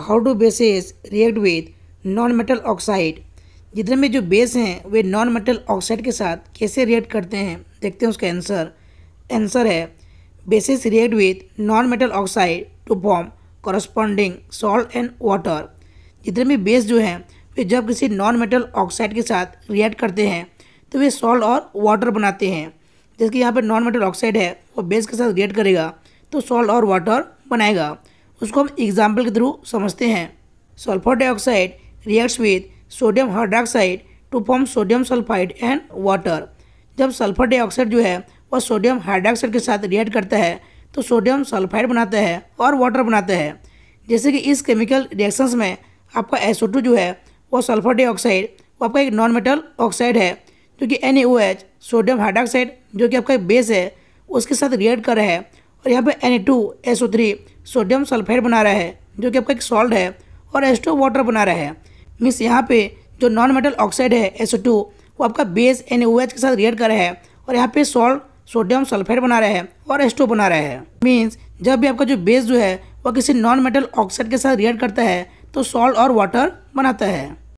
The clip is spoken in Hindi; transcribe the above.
how do bases react with non metal oxide जितने में जो बेस हैं वे नॉन मेटल ऑक्साइड के साथ कैसे रिएक्ट करते हैं देखते हैं उसका आंसर आंसर है bases react with non metal oxide to form corresponding salt and water जितने भी बेस जो हैं वे जब किसी नॉन मेटल ऑक्साइड के साथ रिएक्ट करते हैं तो वे सॉल्ट और वाटर बनाते हैं जैसे कि यहाँ पर नॉन मेटल ऑक्साइड है वो बेस के साथ रिएक्ट करेगा तो सॉल्ट और वाटर बनाएगा उसको हम एग्जाम्पल के थ्रू समझते हैं sulphur dioxide reacts with sodium hydroxide to form sodium sulphide and water जब सल्फर डाइऑक्साइड जो है वह सोडियम हाइड्रोक्साइड के साथ रिएक्ट करता है तो सोडियम सल्फाइड बनाता है और वाटर बनाता है जैसे कि इस केमिकल रिएक्शंस में आपका एस जो है वह सल्फर डाइऑक्साइड वो आपका एक नॉन मेटल ऑक्साइड है जो कि एन सोडियम हाइड्रोक्साइड जो कि आपका एक बेस है उसके साथ रिएक्ट कर रहा है और यहाँ पे N two S O three sodium sulphate बना रहा है जो कि आपका एक सॉल्ट है और एस टू वाटर बना रहा है मीन्स यहाँ पे जो नॉन मेटल ऑक्साइड है एस टू वो आपका बेस एन के साथ रिएक्ट कर रहा है और यहाँ पे सॉल्ट सोडियम सल्फेट बना रहा है और एस बना रहा है मीन्स जब भी आपका जो बेस जो है वह किसी नॉन मेटल ऑक्साइड के साथ रिएक्ट करता है तो सॉल्ट और वाटर बनाता है